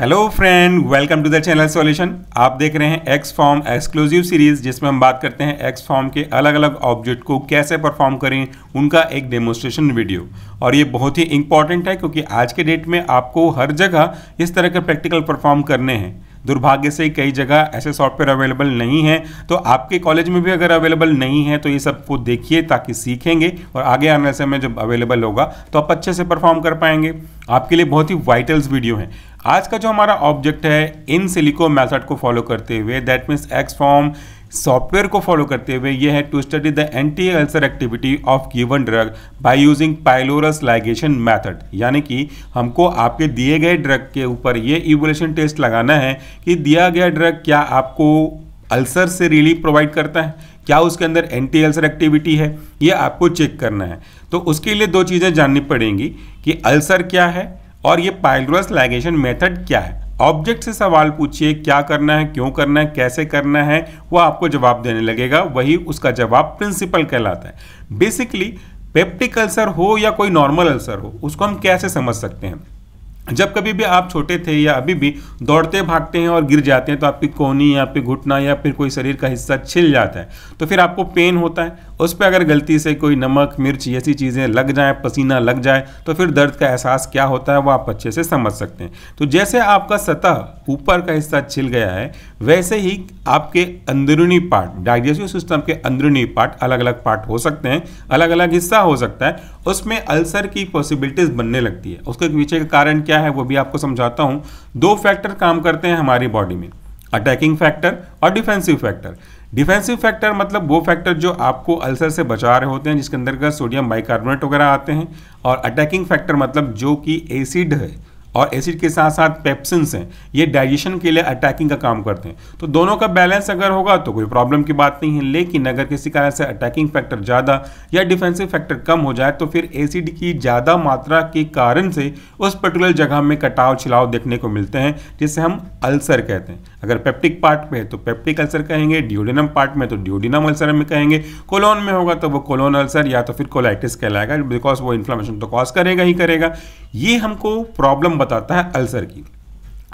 hello friend welcome to the channel solution आप देख रहे हैं एक्स फॉर्म एक्सक्लूसिव सीरीज जिसमें हम बात करते हैं एक्स फॉर्म के अलग अलग ऑब्जेक्ट को कैसे परफॉर्म करें उनका एक डेमोस्ट्रेशन वीडियो और ये बहुत ही इंपॉर्टेंट है क्योंकि आज के डेट में आपको हर जगह इस तरह के प्रैक्टिकल परफॉर्म करने हैं दुर्भाग्य से कई जगह ऐसे सॉफ्टवेयर अवेलेबल नहीं है तो आपके कॉलेज में भी अगर अवेलेबल नहीं है तो ये सबको देखिए ताकि सीखेंगे और आगे आने समय जब अवेलेबल होगा तो आप अच्छे से परफॉर्म कर पाएंगे आपके लिए बहुत ही वाइटल्स वीडियो हैं आज का जो हमारा ऑब्जेक्ट है इन सिलिको मैथड को फॉलो करते हुए that means X form software को फॉलो करते हुए यह है to study the anti ulcer activity of given drug by using pylorus ligation method यानी कि हमको आपके दिए गए ड्रग के ऊपर ये इवोल्यूशन टेस्ट लगाना है कि दिया गया ड्रग क्या आपको अल्सर से रिलीफ प्रोवाइड करता है क्या उसके अंदर एंटी अल्सर एक्टिविटी है ये आपको चेक करना है तो उसके लिए दो चीज़ें जाननी पड़ेंगी कि अल्सर क्या है और ये पाइलग्रस लाइगेशन मेथड क्या है ऑब्जेक्ट से सवाल पूछिए क्या करना है क्यों करना है कैसे करना है वह आपको जवाब देने लगेगा वही उसका जवाब प्रिंसिपल कहलाता है बेसिकली पेप्टिक अल्सर हो या कोई नॉर्मल अल्सर हो उसको हम कैसे समझ सकते हैं जब कभी भी आप छोटे थे या अभी भी दौड़ते भागते हैं और गिर जाते हैं तो आपकी कोहनी या फिर घुटना या फिर कोई शरीर का हिस्सा छिल जाता है तो फिर आपको पेन होता है उस पर अगर गलती से कोई नमक मिर्च ऐसी चीज़ें लग जाएँ पसीना लग जाए तो फिर दर्द का एहसास क्या होता है वो आप अच्छे से समझ सकते हैं तो जैसे आपका सतह ऊपर का हिस्सा छिल गया है वैसे ही आपके अंदरूनी पार्ट डाइजेस्टिव सिस्टम के अंदरूनी पार्ट अलग अलग पार्ट हो सकते हैं अलग अलग हिस्सा हो सकता है उसमें अल्सर की पॉसिबिलिटीज़ बनने लगती है उसके पीछे का कारण क्या क्या है वो भी आपको समझाता हूँ दो फैक्टर काम करते हैं हमारी बॉडी में अटैकिंग फैक्टर और डिफेंसिव फैक्टर डिफेंसिव फैक्टर मतलब वो फैक्टर जो आपको अल्सर से बचा रहे होते हैं जिसके अंदर का सोडियम बाइकार्बोनेट वगैरह आते हैं और अटैकिंग फैक्टर मतलब जो कि एसिड है और एसिड के साथ साथ पेप्सिन हैं ये डाइजेशन के लिए अटैकिंग का काम करते हैं तो दोनों का बैलेंस अगर होगा तो कोई प्रॉब्लम की बात नहीं है लेकिन अगर किसी कारण से अटैकिंग फैक्टर ज़्यादा या डिफेंसिव फैक्टर कम हो जाए तो फिर एसिड की ज़्यादा मात्रा के कारण से उस पर्टिकुलर जगह में कटाव छिलाव देखने को मिलते हैं जिसे हम अल्सर कहते हैं अगर पेप्टिक तो पार्ट में है तो पेप्टिक अल्सर कहेंगे ड्यूडिनम पार्ट में तो ड्यूडिनम अल्सर में कहेंगे कोलोन में होगा तो वो कोलोन अल्सर या तो फिर कोलाइटिस कहलाएगा बिकॉज वो इन्फ्लामेशन तो कॉज करेगा ही करेगा ये हमको प्रॉब्लम बताता है अल्सर की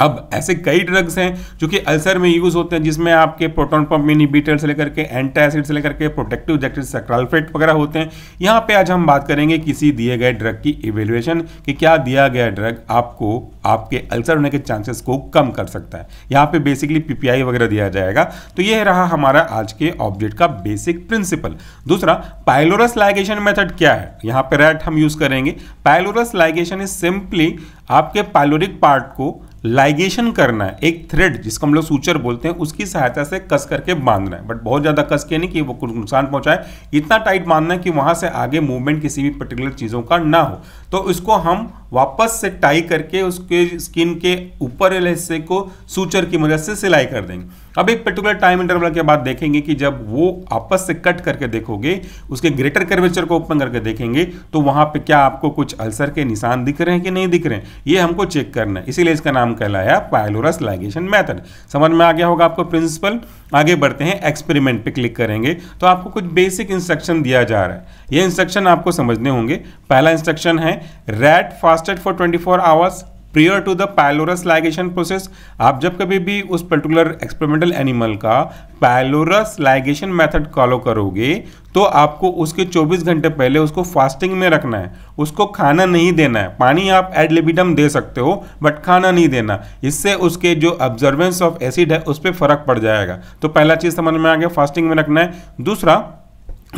अब ऐसे कई ड्रग्स हैं जो कि अल्सर में यूज़ होते हैं जिसमें आपके प्रोटॉन पम्प इनिबिटर से लेकर के एंटा एसिड से लेकर के प्रोटेक्टिव जैक्टिव सेक्रालफेट वगैरह होते हैं यहाँ पे आज हम बात करेंगे किसी दिए गए ड्रग की इवेल्युएशन कि क्या दिया गया ड्रग आपको आपके अल्सर होने के चांसेस को कम कर सकता है यहाँ पर बेसिकली पी वगैरह दिया जाएगा तो ये रहा हमारा आज के ऑब्जेक्ट का बेसिक प्रिंसिपल दूसरा पायलोरस लाइगेशन मेथड क्या है यहाँ पर रैट हम यूज़ करेंगे पायलोरस लाइगेशन इज सिंपली आपके पायलोरिक पार्ट को लाइगेशन करना है एक थ्रेड जिसको हम लोग सूचर बोलते हैं उसकी सहायता से कस करके बांधना है बट बहुत ज़्यादा कस के नहीं कि वो कुछ नुकसान पहुंचाए इतना टाइट बांधना है कि वहाँ से आगे मूवमेंट किसी भी पर्टिकुलर चीज़ों का ना हो तो इसको हम वापस से टाई करके उसके स्किन के ऊपर हिस्से को सूचर की मदद से सिलाई कर देंगे अब एक पर्टिकुलर टाइम इंटरवल के बाद देखेंगे कि जब वो आपस से कट करके देखोगे उसके ग्रेटर कर्वेचर को ओपन करके देखेंगे तो वहाँ पे क्या आपको कुछ अल्सर के निशान दिख रहे हैं कि नहीं दिख रहे हैं ये हमको चेक करना है इसीलिए इसका नाम कहलाया पायलोरस लाइगेशन मैथड समझ में आ गया होगा आपको प्रिंसिपल आगे बढ़ते हैं एक्सपेरिमेंट पर क्लिक करेंगे तो आपको कुछ बेसिक इंस्ट्रक्शन दिया जा रहा है ये इंस्ट्रक्शन आपको समझने होंगे पहला इंस्ट्रक्शन है rat fast fasted for 24 hours prior to the pylorus ligation process आप जब कभी भी उस पर्टिकुलर एक्सपेरिमेंटल एनिमल का पैलोरस लाइगेशन मेथड फॉलो करोगे तो आपको उसके 24 घंटे पहले उसको फास्टिंग में रखना है उसको खाना नहीं देना है पानी आप एडलिबिडम दे सकते हो बट खाना नहीं देना इससे उसके जो ऑब्जर्वेंस ऑफ एसिड है उस पर फर्क पड़ जाएगा तो पहला चीज़ समझ में आ गया फास्टिंग में रखना है दूसरा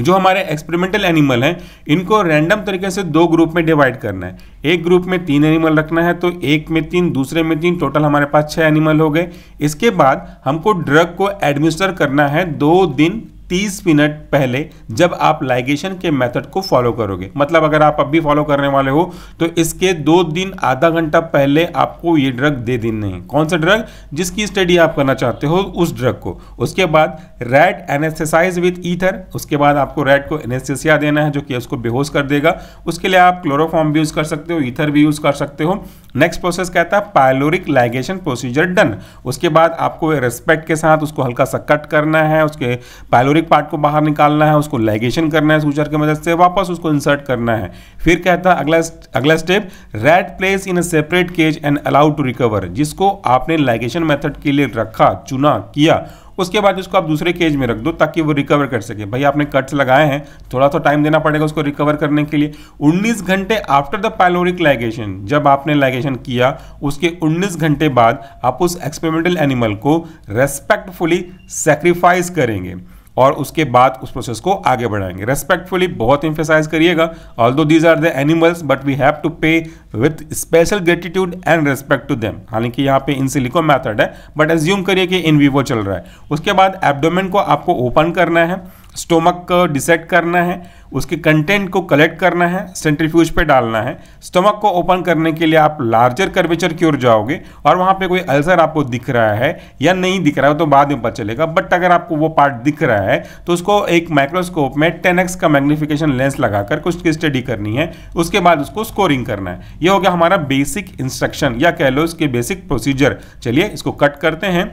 जो हमारे एक्सपेरिमेंटल एनिमल हैं इनको रैंडम तरीके से दो ग्रुप में डिवाइड करना है एक ग्रुप में तीन एनिमल रखना है तो एक में तीन दूसरे में तीन टोटल हमारे पास छः एनिमल हो गए इसके बाद हमको ड्रग को एडमिनिस्टर करना है दो दिन 30 मिनट पहले जब आप लाइगेशन के मेथड को फॉलो करोगे मतलब अगर आप अभी फॉलो करने वाले हो तो इसके दो दिन आधा घंटा पहले आपको ये ड्रग दे देनी है कौन सा ड्रग जिसकी स्टडी आप करना चाहते हो उस ड्रग को उसके बाद रेड एनेस्थेसाइज विथ ईथर उसके बाद आपको रेड को एनेस्थेसिया देना है जो कि उसको बेहोश कर देगा उसके लिए आप क्लोरोफॉर्म भी यूज़ कर सकते हो ईथर भी यूज़ कर सकते हो नेक्स्ट प्रोसेस कहता है पायलोरिक लाइगेशन प्रोसीजर डन उसके बाद आपको रेस्पेक्ट के साथ उसको हल्का सा कट करना है उसके पायलोरिक फेब्रिक पार्ट को बाहर निकालना है उसको लैगेशन करना है सूचर की मदद से वापस उसको इंसर्ट करना है फिर कहता है अगला अगला step rat place in a separate cage and allowed to recover जिसको आपने लैगेशन मेथड के लिए रखा चुना किया उसके बाद उसको आप दूसरे केज में रख दो ताकि वो रिकवर कर सके भाई आपने कट्स लगाए हैं थोड़ा सा तो टाइम देना पड़ेगा उसको रिकवर करने के लिए 19 घंटे आफ्टर द पैलोरिक लाइगेशन जब आपने लाइगेशन किया उसके 19 घंटे बाद आप उस एक्सपेरिमेंटल एनिमल को रेस्पेक्टफुली सेक्रीफाइस करेंगे और उसके बाद उस प्रोसेस को आगे बढ़ाएंगे रेस्पेक्टफुली बहुत इंफेसाइज करिएगा although these are the animals but we have to pay with special gratitude and respect to them हालांकि यहाँ पे सिलिको मैथड है बट एज्यूम करिए कि इन वीवो चल रहा है उसके बाद एबडोमेन को आपको ओपन करना है स्टोमक को डिसेक्ट करना है उसके कंटेंट को कलेक्ट करना है सेंट्रीफ्यूज पे डालना है स्टोमक को ओपन करने के लिए आप लार्जर कर्वेचर की ओर जाओगे और वहाँ पे कोई अल्सर आपको दिख रहा है या नहीं दिख रहा है तो बाद में पता चलेगा बट अगर आपको वो पार्ट दिख रहा है तो उसको एक माइक्रोस्कोप में टेन का मैग्निफिकेशन लेंस लगाकर कुछ की स्टडी करनी है उसके बाद उसको स्कोरिंग करना है ये हो गया हमारा बेसिक इंस्ट्रक्शन या कह लो इसके बेसिक प्रोसीजर चलिए इसको कट करते हैं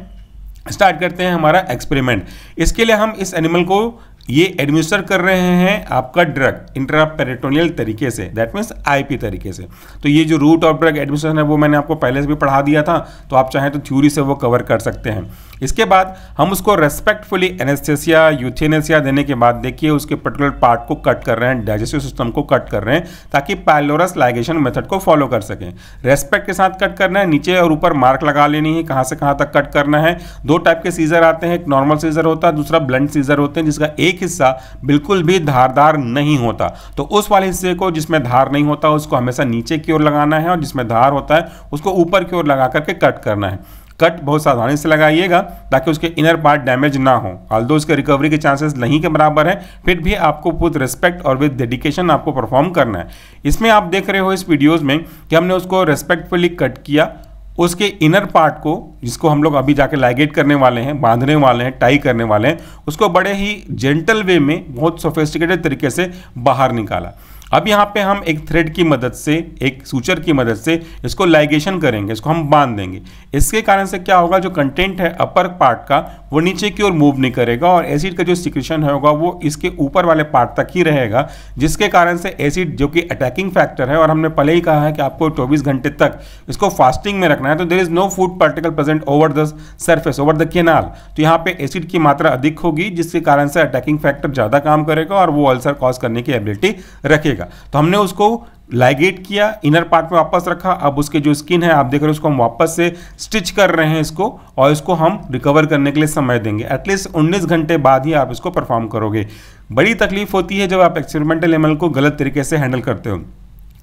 स्टार्ट करते हैं हमारा एक्सपेरिमेंट इसके लिए हम इस एनिमल को ये एडमिनिस्टर कर रहे हैं आपका ड्रग इंट्रापेरेटोनियल तरीके से दैट मीन्स आईपी तरीके से तो ये जो रूट ऑफ ड्रग एडमिनिस्ट्रेशन है वो मैंने आपको पहले से भी पढ़ा दिया था तो आप चाहें तो थ्योरी से वो कवर कर सकते हैं इसके बाद हम उसको रेस्पेक्टफुली एनेस्थेसिया यूथेनेसिया देने के बाद देखिए उसके पर्टिकुलर पार्ट को कट कर रहे हैं डाइजेस्टिव सिस्टम को कट कर रहे हैं ताकि पायलोरस लाइगेशन मेथड को फॉलो कर सकें रेस्पेक्ट के साथ कट करना है नीचे और ऊपर मार्क लगा लेनी है कहाँ से कहाँ तक कट करना है दो टाइप के सीजर आते हैं एक नॉर्मल सीजर होता है दूसरा ब्लंट सीजर होते हैं जिसका एक एक हिस्सा बिल्कुल भी धारदार नहीं होता तो उस वाले हिस्से को जिसमें धार नहीं होता उसको हमेशा नीचे की ओर लगाना है और जिसमें धार होता है उसको ऊपर की ओर लगा करके कट करना है कट बहुत सावधानी से लगाइएगा ताकि उसके इनर पार्ट डैमेज ना हो हाल दो उसके रिकवरी के चांसेस नहीं के बराबर है फिर भी आपको विद रिस्पेक्ट और विद डेडिकेशन आपको परफॉर्म करना है इसमें आप देख रहे हो इस वीडियोस में कि हमने उसको रेस्पेक्टफुली कट किया उसके इनर पार्ट को जिसको हम लोग अभी जाके लाइगेट करने वाले हैं बांधने वाले हैं टाई करने वाले हैं उसको बड़े ही जेंटल वे में बहुत सोफेस्टिकेटेड तरीके से बाहर निकाला अब यहाँ पे हम एक थ्रेड की मदद से एक सूचर की मदद से इसको लाइगेशन करेंगे इसको हम बांध देंगे इसके कारण से क्या होगा जो कंटेंट है अपर पार्ट का वो नीचे की ओर मूव नहीं करेगा और एसिड का जो सिक्रेशन होगा वो इसके ऊपर वाले पार्ट तक ही रहेगा जिसके कारण से एसिड जो कि अटैकिंग फैक्टर है और हमने पहले ही कहा है कि आपको चौबीस घंटे तक इसको फास्टिंग में रखना है तो there is no food particle present over the surface over the canal तो यहाँ पे एसिड की मात्रा अधिक होगी जिसके कारण से अटैकिंग फैक्टर ज़्यादा काम करेगा और वो अल्सर कॉज करने की एबिलिटी रखेगा जाएगा तो हमने उसको लाइगेट किया इनर पार्ट में वापस रखा अब उसके जो स्किन है आप देख रहे हो उसको हम वापस से स्टिच कर रहे हैं इसको और इसको हम रिकवर करने के लिए समय देंगे एटलीस्ट 19 घंटे बाद ही आप इसको परफॉर्म करोगे बड़ी तकलीफ होती है जब आप एक्सपेरिमेंटल एमल को गलत तरीके से हैंडल करते हो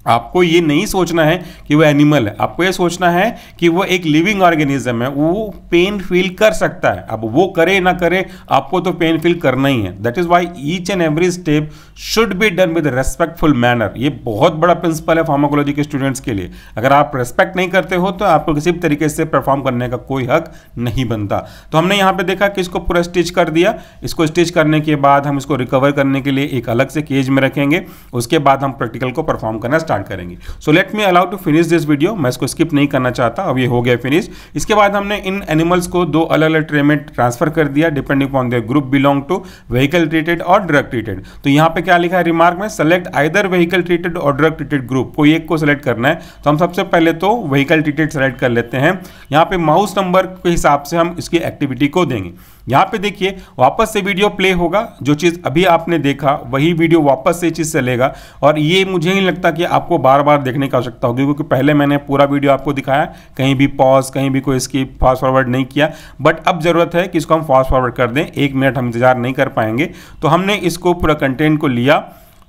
आपको ये नहीं सोचना है कि वो एनिमल है आपको ये सोचना है कि वो एक लिविंग ऑर्गेनिज्म है वो पेन फील कर सकता है अब वो करे ना करे आपको तो पेन फील करना ही है that is why each and every step should be done with respectful manner ये बहुत बड़ा प्रिंसिपल है फार्माकोलॉजी के स्टूडेंट्स के लिए अगर आप रेस्पेक्ट नहीं करते हो तो आपको किसी भी तरीके से परफॉर्म करने का कोई हक नहीं बनता तो हमने यहाँ पर देखा कि इसको पूरा स्टिच कर दिया इसको स्टिच करने के बाद हम इसको रिकवर करने के लिए एक अलग से केज में रखेंगे उसके बाद हम प्रैक्टिकल को परफॉर्म करना स्टार्ट स्टार्ट करेंगे so let me allow to finish this video मैं इसको स्किप नहीं करना चाहता अब ये हो गया फिनिश इसके बाद हमने इन एनिमल्स को दो अलग अलग ट्रे में ट्रांसफर कर दिया depending on their group belong to vehicle treated और ड्रग ट्रीटेड तो यहाँ पे क्या लिखा है रिमार्क में सेलेक्ट आइदर व्हीकल ट्रीटेड और ड्रग ट्रीटेड ग्रुप कोई एक को सेलेक्ट करना है तो हम सबसे पहले तो व्हीकल ट्रीटेड सेलेक्ट कर लेते हैं यहाँ पे माउस नंबर के हिसाब से हम इसकी एक्टिविटी को देंगे यहाँ पे देखिए वापस से वीडियो प्ले होगा जो चीज़ अभी आपने देखा वही वीडियो वापस से चीज़ से लेगा और ये मुझे नहीं लगता कि आपको बार बार देखने की आवश्यकता होगी क्योंकि पहले मैंने पूरा वीडियो आपको दिखाया कहीं भी पॉज कहीं भी कोई इसकी फास्ट फॉरवर्ड नहीं किया बट अब ज़रूरत है कि इसको हम फास्ट फॉरवर्ड कर दें एक मिनट हम इंतज़ार नहीं कर पाएंगे तो हमने इसको पूरा कंटेंट को लिया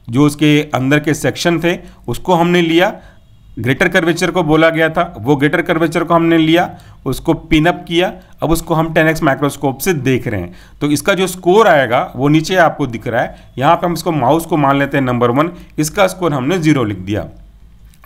जो उसके अंदर के सेक्शन थे उसको हमने लिया ग्रेटर कर्वेचर को बोला गया था वो ग्रेटर कर्वेचर को हमने लिया उसको पिनअप किया अब उसको हम 10x माइक्रोस्कोप से देख रहे हैं तो इसका जो स्कोर आएगा वो नीचे आपको दिख रहा है यहाँ पे हम इसको माउस को मान लेते हैं नंबर वन इसका स्कोर हमने जीरो लिख दिया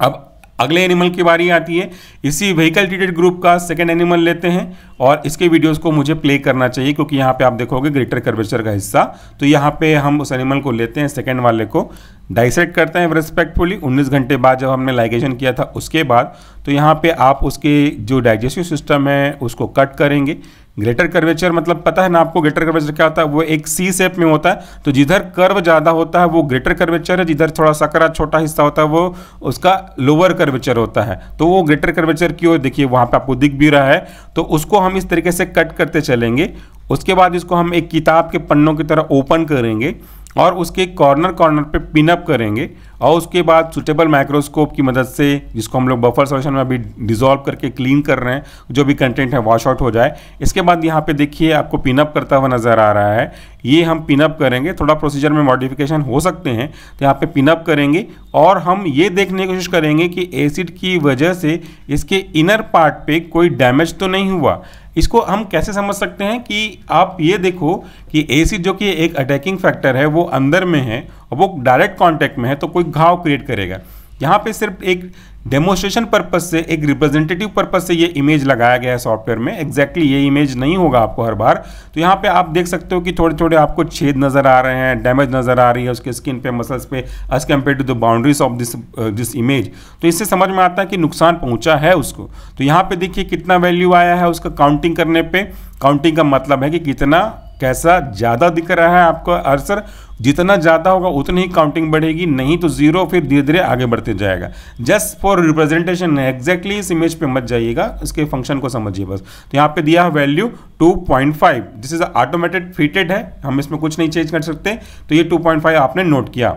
अब अगले एनिमल की बारी आती है इसी व्हीकल ट्रीटेड ग्रुप का सेकेंड एनिमल लेते हैं और इसके वीडियोस को मुझे प्ले करना चाहिए क्योंकि यहाँ पे आप देखोगे ग्रेटर कर्वेचर का हिस्सा तो यहाँ पे हम उस एनिमल को लेते हैं सेकेंड वाले को डाइसेक्ट करते हैं रेस्पेक्टफुली 19 घंटे बाद जब हमने लाइगेशन किया था उसके बाद तो यहाँ पर आप उसके जो डाइजेस्टिव सिस्टम है उसको कट करेंगे ग्रेटर कर्वेचर मतलब पता है ना आपको ग्रेटर कर्वेचर क्या होता है वो एक सी शेप में होता है तो जिधर कर्व ज़्यादा होता है वो ग्रेटर कर्वेचर है जिधर थोड़ा सकरा छोटा हिस्सा होता है वो उसका लोअर कर्वेचर होता है तो वो ग्रेटर कर्वेचर की ओर देखिए वहाँ पर आपको दिख भी रहा है तो उसको हम इस तरीके से कट करते चलेंगे उसके बाद इसको हम एक किताब के पन्नों की तरह ओपन करेंगे और उसके कॉर्नर कॉर्नर पे पिनअप करेंगे और उसके बाद सुटेबल माइक्रोस्कोप की मदद से जिसको हम लोग बफर सोल्यूशन में अभी डिजोल्व करके क्लीन कर रहे हैं जो भी कंटेंट है वॉश आउट हो जाए इसके बाद यहाँ पे देखिए आपको पिनअप करता हुआ नज़र आ रहा है ये हम पिनअप करेंगे थोड़ा प्रोसीजर में मॉडिफिकेशन हो सकते हैं तो यहाँ पे पिनअप करेंगे और हम ये देखने की कोशिश करेंगे कि एसिड की वजह से इसके इनर पार्ट पे कोई डैमेज तो नहीं हुआ इसको हम कैसे समझ सकते हैं कि आप ये देखो कि एसिड जो कि एक अटैकिंग फैक्टर है वो अंदर में है और वो डायरेक्ट कॉन्टैक्ट में है तो कोई घाव क्रिएट करेगा यहाँ पे सिर्फ एक डेमोस्ट्रेशन पर्पज से एक रिप्रेजेंटेटिव पर्पज से ये इमेज लगाया गया है सॉफ्टवेयर में एग्जैक्टली exactly ये इमेज नहीं होगा आपको हर बार तो यहाँ पे आप देख सकते हो कि थोड़े थोड़े आपको छेद नज़र आ रहे हैं डैमेज नज़र आ रही है उसके स्किन पे मसल्स पे as compare to the boundaries of this this image तो इससे समझ में आता है कि नुकसान पहुँचा है उसको तो यहाँ पर देखिए कितना वैल्यू आया है उसका काउंटिंग करने पर काउंटिंग का मतलब है कि कितना कैसा ज़्यादा दिख रहा है आपका अर्सर जितना ज़्यादा होगा उतनी ही काउंटिंग बढ़ेगी नहीं तो जीरो फिर धीरे धीरे आगे बढ़ते जाएगा जस्ट फॉर रिप्रेजेंटेशन एग्जैक्टली इस इमेज पे मत जाइएगा इसके फंक्शन को समझिए बस तो यहाँ पे दिया है value 2.5 this is automated fitted है हम इसमें कुछ नहीं चेंज कर सकते तो ये 2.5 आपने नोट किया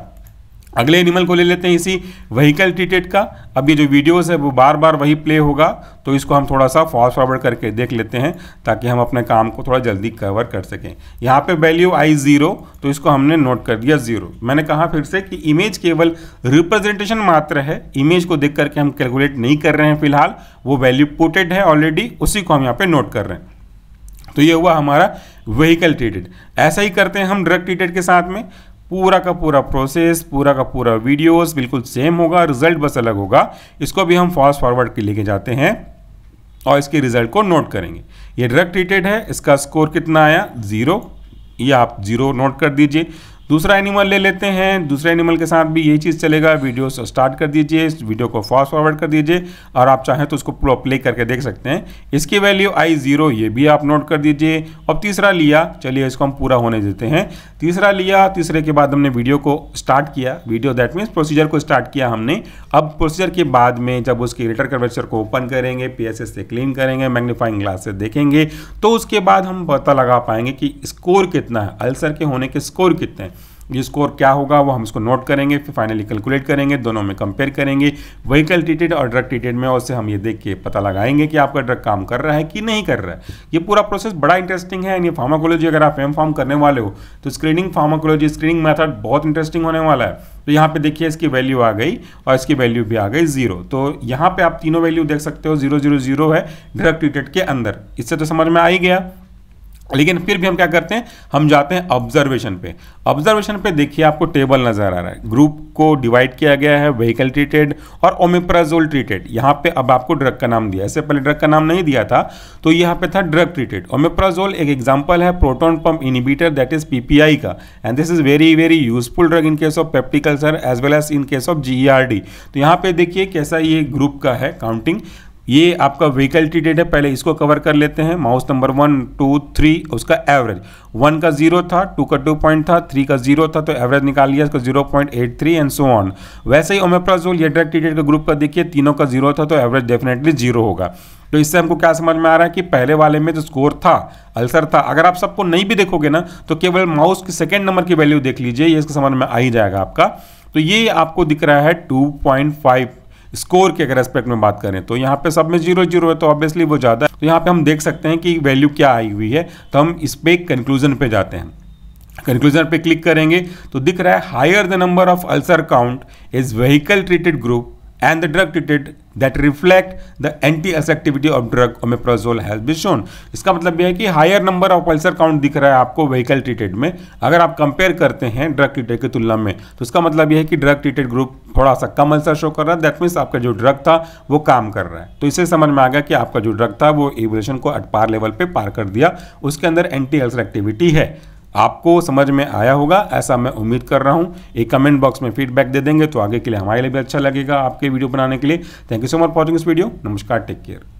अगले एनिमल को ले लेते हैं इसी व्हीकल टिटेट का अब ये जो वीडियोस है वो बार बार वही प्ले होगा तो इसको हम थोड़ा सा फॉस्ट फॉरवर्ड करके देख लेते हैं ताकि हम अपने काम को थोड़ा जल्दी कवर कर सकें यहाँ पे वैल्यू आई ज़ीरो तो इसको हमने नोट कर दिया ज़ीरो मैंने कहा फिर से कि इमेज केवल रिप्रेजेंटेशन मात्र है इमेज को देख करके हम कैलकुलेट नहीं कर रहे हैं फिलहाल वो वैल्यू पोटेड है ऑलरेडी उसी को हम यहाँ पर नोट कर रहे हैं तो ये हुआ हमारा व्हीकल ट्रीटेड ऐसा ही करते हैं हम ड्रग ट्रीटेड के साथ में पूरा का पूरा प्रोसेस पूरा का पूरा वीडियोस बिल्कुल सेम होगा रिजल्ट बस अलग होगा इसको भी हम फास्ट फॉरवर्ड के लेके जाते हैं और इसके रिजल्ट को नोट करेंगे ये डायरेक्ट रिलेटेड है इसका स्कोर कितना आया ज़ीरो ये आप ज़ीरो नोट कर दीजिए दूसरा एनिमल ले लेते हैं दूसरे एनिमल के साथ भी यही चीज़ चलेगा वीडियो स्टार्ट कर दीजिए वीडियो को फास्ट फॉरवर्ड कर दीजिए और आप चाहें तो उसको पूरा प्ले करके देख सकते हैं इसकी वैल्यू आई ज़ीरो ये भी आप नोट कर दीजिए और तीसरा लिया चलिए इसको हम पूरा होने देते हैं तीसरा लिया तीसरे के बाद हमने वीडियो को स्टार्ट किया वीडियो दैट मीन्स प्रोसीजर को स्टार्ट किया हमने अब प्रोसीजर के बाद में जब उसके रिटर कर्वेचर को ओपन करेंगे पी से क्लीन करेंगे मैग्नीफाइंग ग्लास से देखेंगे तो उसके बाद हम पता लगा पाएंगे कि स्कोर कितना है अल्सर के होने के स्कोर कितने हैं ये स्कोर क्या होगा वो हम इसको नोट करेंगे फिर फाइनली कैलकुलेट करेंगे दोनों में कंपेयर करेंगे व्हीकल ट्रीटेड और ड्रग ट्रीटेड में और से हम ये देख के पता लगाएंगे कि आपका ड्रग काम कर रहा है कि नहीं कर रहा है ये पूरा प्रोसेस बड़ा इंटरेस्टिंग है ये फार्माकोलॉजी अगर आप एम फार्म करने वाले हो तो स्क्रीनिंग फार्माकोलॉजी स्क्रीनिंग मैथड बहुत इंटरेस्टिंग होने वाला है तो यहाँ पे देखिए इसकी वैल्यू आ गई और इसकी वैल्यू भी आ गई जीरो तो यहाँ पे आप तीनों वैल्यू देख सकते हो जीरो जीरो जीरो है ड्रग ट्रीटेड के अंदर इससे तो समझ में आ ही गया लेकिन फिर भी हम क्या करते हैं हम जाते हैं ऑब्जर्वेशन पे ऑब्जर्वेशन पे देखिए आपको टेबल नज़र आ रहा है ग्रुप को डिवाइड किया गया है व्हीकल ट्रीटेड और ओमिप्राजोल ट्रीटेड यहाँ पे अब आपको ड्रग का नाम दिया इससे पहले ड्रग का नाम नहीं दिया था तो यहाँ पे था ड्रग ट्रीटेड ओमिप्राजोल एक एग्जाम्पल है proton pump inhibitor that is PPI का and this is very very useful drug in case of peptic ulcer as well as in case of जी तो यहाँ पे देखिए कैसा ये ग्रुप का है काउंटिंग ये आपका टी डेट है पहले इसको कवर कर लेते हैं mouse number one two three उसका एवरेज वन का जीरो था टू का टू पॉइंट था थ्री का जीरो था तो एवरेज निकाल लिया इसका zero point eight three and so on वैसे ही ओमेप्राजोल या ड्रग टीडेट का ग्रुप का देखिए तीनों का जीरो था तो एवरेज डेफिनेटली जीरो होगा तो इससे हमको क्या समझ में आ रहा है कि पहले वाले में जो स्कोर था अल्सर था अगर आप सबको नहीं भी देखोगे ना तो केवल माउस की सेकेंड नंबर की वैल्यू देख लीजिए ये इसके समझ में आ ही जाएगा आपका तो ये आपको दिख रहा है टू पॉइंट फाइव स्कोर के अगर एस्पेक्ट में बात करें तो यहाँ पे सब में जीरो जीरो है तो ऑब्वियसली वो ज़्यादा तो यहाँ पे हम देख सकते हैं कि वैल्यू क्या आई हुई है तो हम इस पर कंक्लूजन पे जाते हैं कंक्लूजन पे क्लिक करेंगे तो दिख रहा है higher the number of ulcer count is vehicle treated group and the drug treated that reflect the anti activity of drug omeprazole has been shown इसका मतलब यह है कि higher number of ulcer count दिख रहा है आपको व्हीकल ट्रीटेड में अगर आप कंपेयर करते हैं ड्रग ट्रीटेड की तुलना में तो इसका मतलब यह है कि ड्रग ट्रीटेड ग्रुप थोड़ा सा कम अल्सर शो कर रहा है दैट मीन्स आपका जो ड्रग था वो काम कर रहा है तो इसे समझ में आ गया कि आपका जो ड्रग था वो एवोल्यूशन को अटपार लेवल पर पार कर दिया उसके अंदर एंटी अल्सर एक्टिविटी है आपको समझ में आया होगा ऐसा मैं उम्मीद कर रहा हूँ एक कमेंट बॉक्स में फीडबैक दे देंगे तो आगे के लिए हमारे लिए भी अच्छा लगेगा आपके वीडियो बनाने के लिए thank you so much for watching इस वीडियो नमस्कार टेक केयर